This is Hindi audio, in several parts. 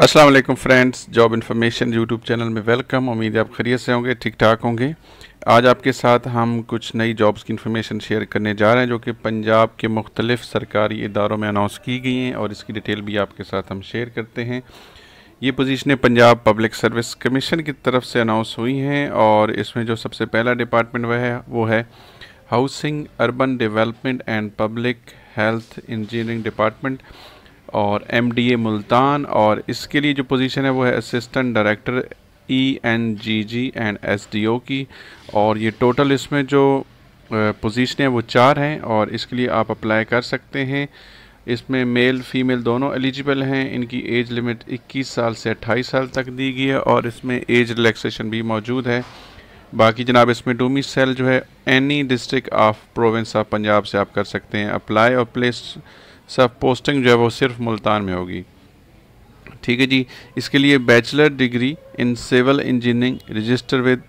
Aslam friends job information YouTube channel में वेलकम उम्मीद है आप खरीत से होंगे ठीक ठाक होंगे आज आपके साथ हम कुछ नई जॉब्स की इन्फॉर्मेशन शेयर करने जा रहे हैं जो कि पंजाब के मुख्तलिफ सरकारी इदारों में अनाउंस की गई हैं और इसकी डिटेल भी आपके साथ हम शेयर करते हैं ये पोजीशनें पंजाब पब्लिक सर्विस कमीशन की तरफ से अनाउंस हुई हैं और इसमें जो सबसे पहला डिपार्टमेंट वह है वो है housing urban development and public health engineering department और एम डी ए मुल्तान और इसके लिए जो पोजीशन है वो है assistant director E N G G and S D O की और ये टोटल इसमें जो पोजीशन है वो चार हैं और इसके लिए आप अप्लाई कर सकते हैं इसमें मेल फीमेल दोनों एलिजिबल हैं इनकी एज लिमिट 21 साल से 28 साल तक दी गई है और इसमें एज रिलैक्सेशन भी मौजूद है बाकी जनाब इसमें डूमी सेल जो है any district of province of Punjab से आप कर सकते हैं अप्लाई और प्लेस सब पोस्टिंग जो है वो सिर्फ मुल्तान में होगी ठीक है जी इसके लिए bachelor degree in civil engineering register with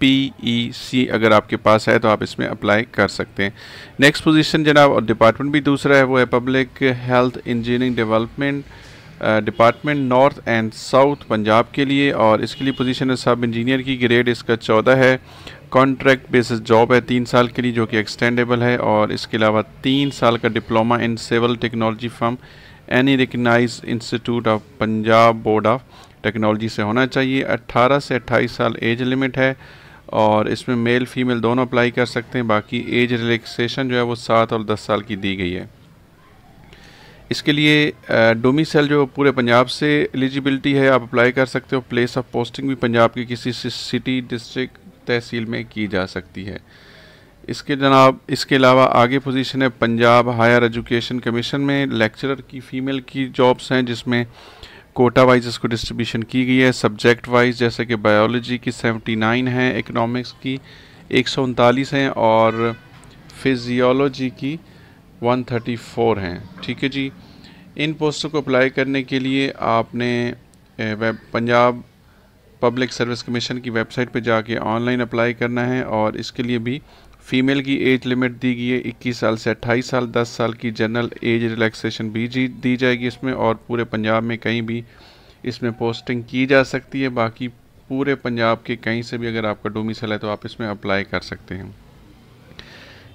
P E C अगर आपके पास है तो आप इसमें अप्लाई कर सकते हैं नेक्स्ट पोजीशन जनाब और डिपार्टमेंट भी दूसरा है वो है public health engineering development department north and south Punjab के लिए और इसके लिए पोजीशन है सब इंजीनियर की ग्रेड इसका चौदह है कॉन्ट्रैक्ट बेसिस जॉब है तीन साल के लिए जो कि एक्सटेंडेबल है और इसके अलावा तीन साल का diploma in civil technology from any recognise institute of Punjab board of technology से होना चाहिए अट्ठारह से अट्ठाईस साल एज लिमिट है और इसमें मेल फीमेल दोनों अप्लाई कर सकते हैं बाकी एज रिलैक्सेशन जो है वो सात और दस साल की दी गई है इसके लिए डोमिसल जो पूरे पंजाब से एलिजिबिलिटी है आप अप्लाई कर सकते हो प्लेस ऑफ पोस्टिंग भी पंजाब की किसी सिटी डिस्ट्रिक्ट तहसील में की जा सकती है इसके जनाब इसके अलावा आगे पोजीशन है पंजाब हायर एजुकेशन कमीशन में लेक्चरर की फ़ीमेल की जॉब्स हैं जिसमें कोटा वाइज इसको डिस्ट्रीब्यूशन की गई है सब्जेक्ट वाइज जैसे कि बायोलॉजी की सेवेंटी नाइन है इकनॉमिक्स की एक सौ उनतालीस हैं और फिजियोलॉजी की 134 हैं ठीक है जी इन पोस्टों को अप्लाई करने के लिए आपने web Punjab public service commission की वेबसाइट पर जाके ऑनलाइन अप्लाई करना है और इसके लिए भी फीमेल की एज लिमिट दी गई है 21 साल से 28 साल 10 साल की जनरल एज रिलैक्सेशन भी जी दी जाएगी इसमें और पूरे पंजाब में कहीं भी इसमें पोस्टिंग की जा सकती है बाकी पूरे पंजाब के कहीं से भी अगर आपका डोमिसल है तो आप इसमें अप्लाई कर सकते हैं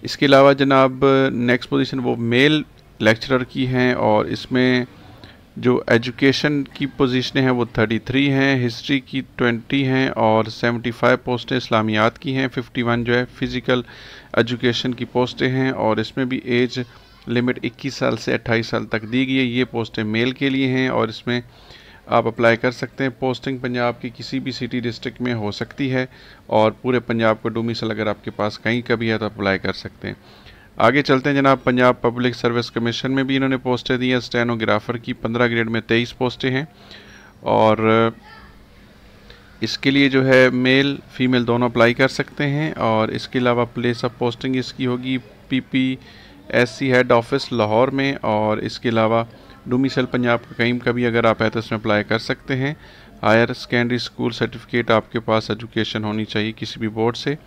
इसके अलावा जनाब नेक्स्ट पोजीशन वो मेल लेक्चरर की हैं और इसमें जो एजुकेशन की पोजीशनें हैं वो 33 हैं हिस्ट्री की 20 हैं और 75 पोस्टें इस्लामियात की हैं 51 जो है फ़िज़िकल एजुकेशन की पोस्टें हैं और इसमें भी एज लिमिट 21 साल से 28 साल तक दी गई है ये पोस्टें मेल के लिए हैं और इसमें आप अप्लाई कर सकते हैं पोस्टिंग पंजाब की किसी भी सिटी डिस्ट्रिक्ट में हो सकती है और पूरे पंजाब का डोमिसल अगर आपके पास कहीं का भी है तो अप्लाई कर सकते हैं आगे चलते हैं जनाब पंजाब पब्लिक सर्विस कमीशन में भी इन्होंने पोस्टें दी हैं स्टेनोग्राफर की पंद्रह ग्रेड में तेईस पोस्टें हैं और इसके लिए जो है मेल फीमेल दोनों अप्लाई कर सकते हैं और इसके अलावा प्लेस ऑफ पोस्टिंग इसकी होगी PPSC head office Lahore में और इसके अलावा डोमी सेल पंजाब का कहीं का भी अगर आप है तो उसमें अप्लाई कर सकते हैं हायर सेकेंडरी स्कूल सर्टिफिकेट आपके पास एजुकेशन होनी चाहिए किसी भी बोर्ड से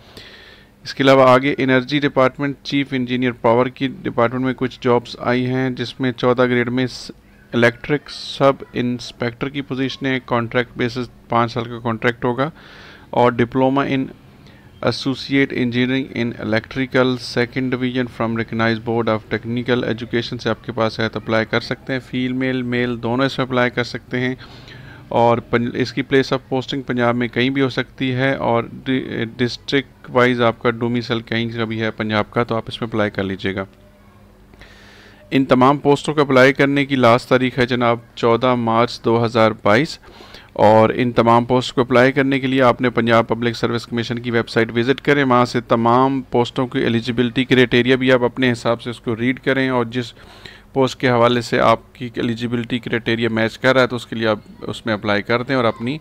इसके अलावा आगे energy department chief engineer power की डिपार्टमेंट में कुछ जॉब्स आई हैं जिसमें चौदह ग्रेड में इलेक्ट्रिक सब इंस्पेक्टर की पोजीशन है कॉन्ट्रैक्ट बेसिस पाँच साल का कॉन्ट्रैक्ट होगा और diploma in associate engineering in electrical second division from recognise board of technical education से आपके पास है तो अप्लाई कर सकते हैं फीमेल मेल दोनों इसमें अप्लाई कर सकते हैं और इसकी प्लेस ऑफ पोस्टिंग पंजाब में कहीं भी हो सकती है और डिस्ट्रिक्ट वाइज आपका डोमिसल कहीं का भी है पंजाब का तो आप इसमें अप्लाई कर लीजिएगा इन तमाम पोस्टों को अप्लाई करने की लास्ट तारीख है जनाब 14 मार्च 2022 और इन तमाम पोस्ट को अप्लाई करने के लिए आपने पंजाब पब्लिक सर्विस कमीशन की वेबसाइट विज़िट करें वहाँ से तमाम पोस्टों की एलिजिबिलिटी क्राइटेरिया भी आप अपने हिसाब से उसको रीड करें और जिस पोस्ट के हवाले से आपकी एलिजिबिलिटी क्राइटेरिया मैच कर रहा है तो उसके लिए आप उसमें अप्लाई कर दें और अपनी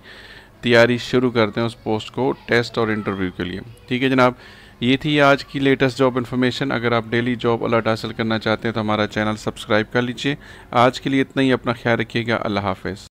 तैयारी शुरू कर दें उस पोस्ट को टेस्ट और इंटरव्यू के लिए ठीक है जनाब ये थी आज की लेटेस्ट जॉब इन्फॉर्मेशन अगर आप डेली जॉब अलर्ट हासिल करना चाहते हैं तो हमारा चैनल सब्सक्राइब कर लीजिए आज के लिए इतना ही अपना ख्याल रखिएगा अल्लाह हाफिज़